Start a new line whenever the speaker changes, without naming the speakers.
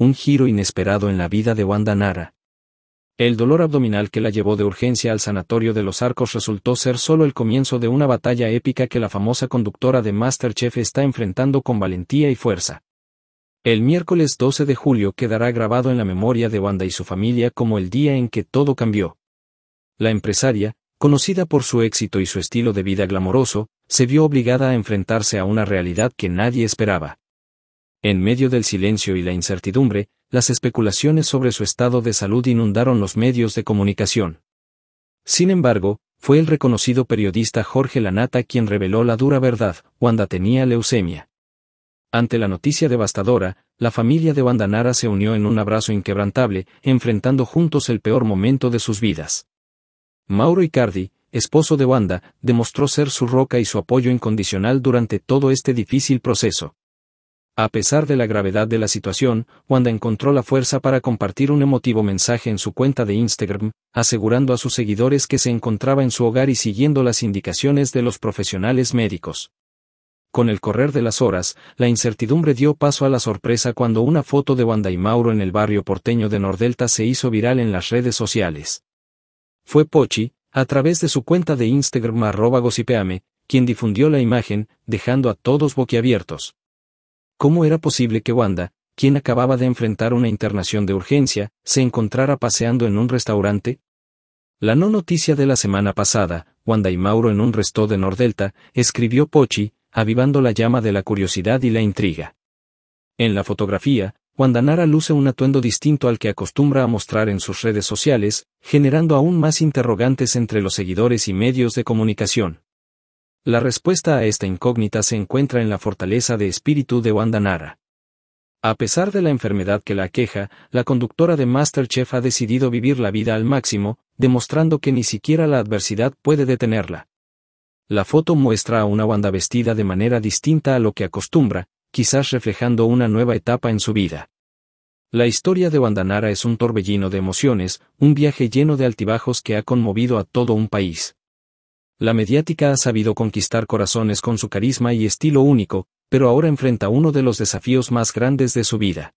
un giro inesperado en la vida de Wanda Nara. El dolor abdominal que la llevó de urgencia al sanatorio de los arcos resultó ser solo el comienzo de una batalla épica que la famosa conductora de Masterchef está enfrentando con valentía y fuerza. El miércoles 12 de julio quedará grabado en la memoria de Wanda y su familia como el día en que todo cambió. La empresaria, conocida por su éxito y su estilo de vida glamoroso, se vio obligada a enfrentarse a una realidad que nadie esperaba. En medio del silencio y la incertidumbre, las especulaciones sobre su estado de salud inundaron los medios de comunicación. Sin embargo, fue el reconocido periodista Jorge Lanata quien reveló la dura verdad, Wanda tenía leucemia. Ante la noticia devastadora, la familia de Nara se unió en un abrazo inquebrantable, enfrentando juntos el peor momento de sus vidas. Mauro Icardi, esposo de Wanda, demostró ser su roca y su apoyo incondicional durante todo este difícil proceso. A pesar de la gravedad de la situación, Wanda encontró la fuerza para compartir un emotivo mensaje en su cuenta de Instagram, asegurando a sus seguidores que se encontraba en su hogar y siguiendo las indicaciones de los profesionales médicos. Con el correr de las horas, la incertidumbre dio paso a la sorpresa cuando una foto de Wanda y Mauro en el barrio porteño de Nordelta se hizo viral en las redes sociales. Fue Pochi, a través de su cuenta de Instagram arroba quien difundió la imagen, dejando a todos boquiabiertos. ¿Cómo era posible que Wanda, quien acababa de enfrentar una internación de urgencia, se encontrara paseando en un restaurante? La no noticia de la semana pasada, Wanda y Mauro en un resto de Nordelta, escribió Pochi, avivando la llama de la curiosidad y la intriga. En la fotografía, Wanda Nara luce un atuendo distinto al que acostumbra a mostrar en sus redes sociales, generando aún más interrogantes entre los seguidores y medios de comunicación. La respuesta a esta incógnita se encuentra en la fortaleza de espíritu de Wanda Nara. A pesar de la enfermedad que la aqueja, la conductora de Masterchef ha decidido vivir la vida al máximo, demostrando que ni siquiera la adversidad puede detenerla. La foto muestra a una Wanda vestida de manera distinta a lo que acostumbra, quizás reflejando una nueva etapa en su vida. La historia de Nara es un torbellino de emociones, un viaje lleno de altibajos que ha conmovido a todo un país. La mediática ha sabido conquistar corazones con su carisma y estilo único, pero ahora enfrenta uno de los desafíos más grandes de su vida.